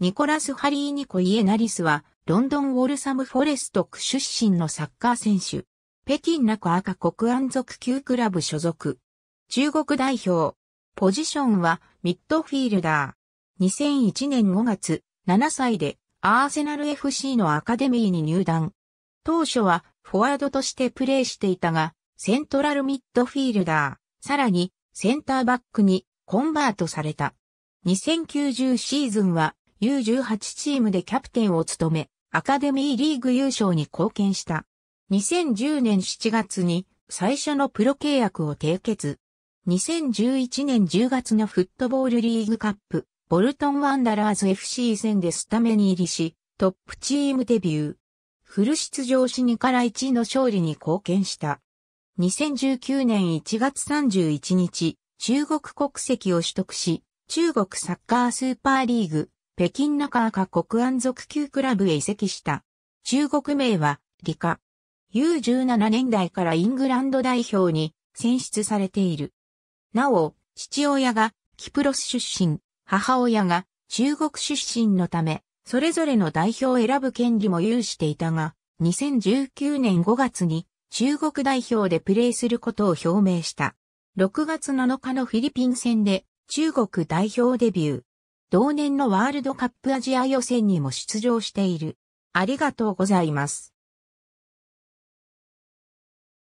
ニコラス・ハリーニコ・イエナリスは、ロンドン・ウォルサム・フォレスト区出身のサッカー選手。北京ア赤国安族級クラブ所属。中国代表。ポジションは、ミッドフィールダー。2001年5月、7歳で、アーセナル FC のアカデミーに入団。当初は、フォワードとしてプレーしていたが、セントラルミッドフィールダー、さらに、センターバックに、コンバートされた。2090シーズンは、U18 チームでキャプテンを務め、アカデミーリーグ優勝に貢献した。2010年7月に最初のプロ契約を締結。2011年10月のフットボールリーグカップ、ボルトンワンダラーズ FC 戦でスタメン入りし、トップチームデビュー。フル出場し2から1の勝利に貢献した。2019年1月31日、中国国籍を取得し、中国サッカースーパーリーグ、北京中赤国安族級クラブへ移籍した。中国名は、理科。U17 年代からイングランド代表に選出されている。なお、父親がキプロス出身、母親が中国出身のため、それぞれの代表を選ぶ権利も有していたが、2019年5月に中国代表でプレーすることを表明した。6月7日のフィリピン戦で中国代表デビュー。同年のワールドカップアジア予選にも出場している。ありがとうございます。